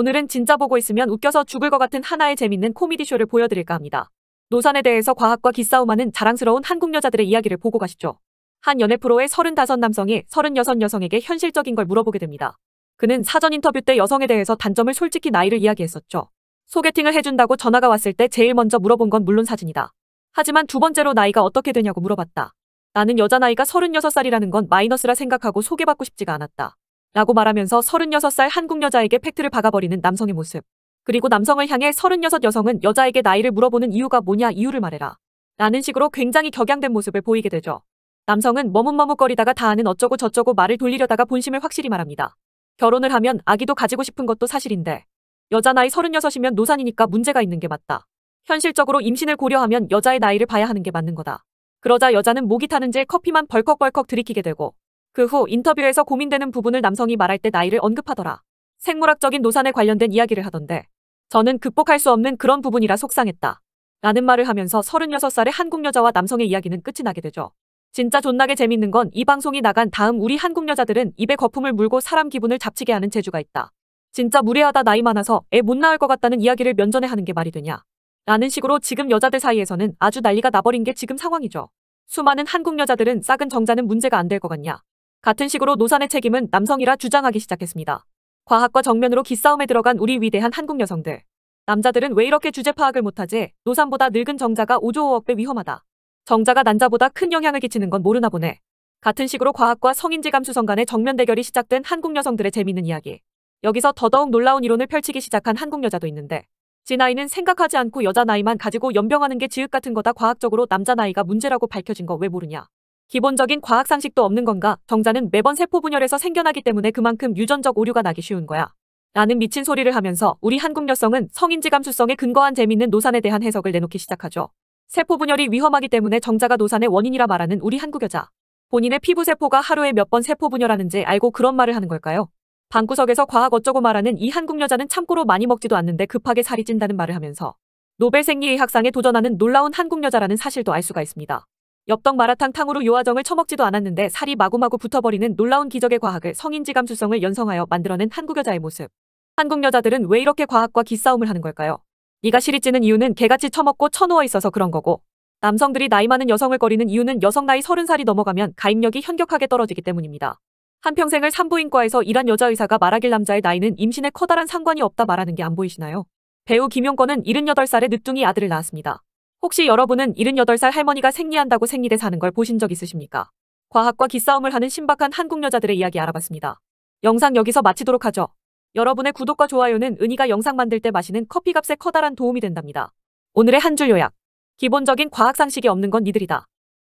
오늘은 진짜 보고 있으면 웃겨서 죽을 것 같은 하나의 재밌는 코미디쇼를 보여드릴까 합니다. 노산에 대해서 과학과 기싸움하는 자랑스러운 한국 여자들의 이야기를 보고 가시죠. 한 연애 프로의 35 남성이 36 여성에게 현실적인 걸 물어보게 됩니다. 그는 사전 인터뷰 때 여성에 대해서 단점을 솔직히 나이를 이야기했었죠. 소개팅을 해준다고 전화가 왔을 때 제일 먼저 물어본 건 물론 사진이다. 하지만 두 번째로 나이가 어떻게 되냐고 물어봤다. 나는 여자 나이가 36살이라는 건 마이너스라 생각하고 소개받고 싶지가 않았다. 라고 말하면서 36살 한국 여자에게 팩트를 박아버리는 남성의 모습. 그리고 남성을 향해 36 여성은 여자에게 나이를 물어보는 이유가 뭐냐 이유를 말해라. 라는 식으로 굉장히 격양된 모습을 보이게 되죠. 남성은 머뭇머뭇거리다가 다하는 어쩌고 저쩌고 말을 돌리려다가 본심을 확실히 말합니다. 결혼을 하면 아기도 가지고 싶은 것도 사실인데 여자 나이 36이면 노산이니까 문제가 있는 게 맞다. 현실적으로 임신을 고려하면 여자의 나이를 봐야 하는 게 맞는 거다. 그러자 여자는 목이 타는지 커피만 벌컥벌컥 들이키게 되고 그후 인터뷰에서 고민되는 부분을 남성이 말할 때 나이를 언급하더라. 생물학적인 노산에 관련된 이야기를 하던데 저는 극복할 수 없는 그런 부분이라 속상했다. 라는 말을 하면서 36살의 한국 여자와 남성의 이야기는 끝이 나게 되죠. 진짜 존나게 재밌는 건 이 방송이 나간 다음 우리 한국 여자들은 입에 거품을 물고 사람 기분을 잡치게 하는 재주가 있다. 진짜 무례하다 나이 많아서 애 못 낳을 것 같다는 이야기를 면전에 하는 게 말이 되냐. 라는 식으로 지금 여자들 사이에서는 아주 난리가 나버린 게 지금 상황이죠. 수많은 한국 여자들은 싹은 정자는 문제가 안 될 것 같냐. 같은 식으로 노산의 책임은 남성이라 주장하기 시작했습니다. 과학과 정면으로 기싸움에 들어간 우리 위대한 한국 여성들. 남자들은 왜 이렇게 주제 파악을 못하지? 노산보다 늙은 정자가 5조 5억 배 위험하다. 정자가 난자보다 큰 영향을 끼치는 건 모르나 보네. 같은 식으로 과학과 성인지 감수성 간의 정면 대결이 시작된 한국 여성들의 재미있는 이야기. 여기서 더더욱 놀라운 이론을 펼치기 시작한 한국 여자도 있는데 지 나이는 생각하지 않고 여자 나이만 가지고 연병하는 게 지읒 같은 거다 과학적으로 남자 나이가 문제라고 밝혀진 거 왜 모르냐. 기본적인 과학 상식도 없는 건가? 정자는 매번 세포 분열에서 생겨나기 때문에 그만큼 유전적 오류가 나기 쉬운 거야. 라는 미친 소리를 하면서 우리 한국 여성은 성인지 감수성에 근거한 재밌는 노산에 대한 해석을 내놓기 시작하죠. 세포 분열이 위험하기 때문에 정자가 노산의 원인이라 말하는 우리 한국 여자. 본인의 피부 세포가 하루에 몇 번 세포 분열하는지 알고 그런 말을 하는 걸까요? 방구석에서 과학 어쩌고 말하는 이 한국 여자는 참고로 많이 먹지도 않는데 급하게 살이 찐다는 말을 하면서 노벨 생리의학상에 도전하는 놀라운 한국 여자라는 사실도 알 수가 있습니다. 엽떡 마라탕 탕으로 요아정을 처먹지도 않았는데 살이 마구마구 붙어버리는 놀라운 기적의 과학을 성인지 감수성을 연성하여 만들어낸 한국 여자의 모습. 한국 여자들은 왜 이렇게 과학과 기싸움을 하는 걸까요? 네가 시리 찌는 이유는 개같이 처먹고 쳐누워 있어서 그런 거고 남성들이 나이 많은 여성을 거리는 이유는 여성 나이 30살이 넘어가면 가입력이 현격하게 떨어지기 때문입니다. 한평생을 산부인과에서 일한 여자 의사가 말하길 남자의 나이는 임신에 커다란 상관이 없다 말하는 게 안 보이시나요? 배우 김용건은 78살의 늦둥이 아들을 낳았습니다. 혹시 여러분은 78살 할머니가 생리한다고 생리대 사는 걸 보신 적 있으십니까? 과학과 기싸움을 하는 신박한 한국 여자들의 이야기 알아봤습니다. 영상 여기서 마치도록 하죠. 여러분의 구독과 좋아요는 은희가 영상 만들 때 마시는 커피값에 커다란 도움이 된답니다. 오늘의 한 줄 요약. 기본적인 과학 상식이 없는 건 니들이다.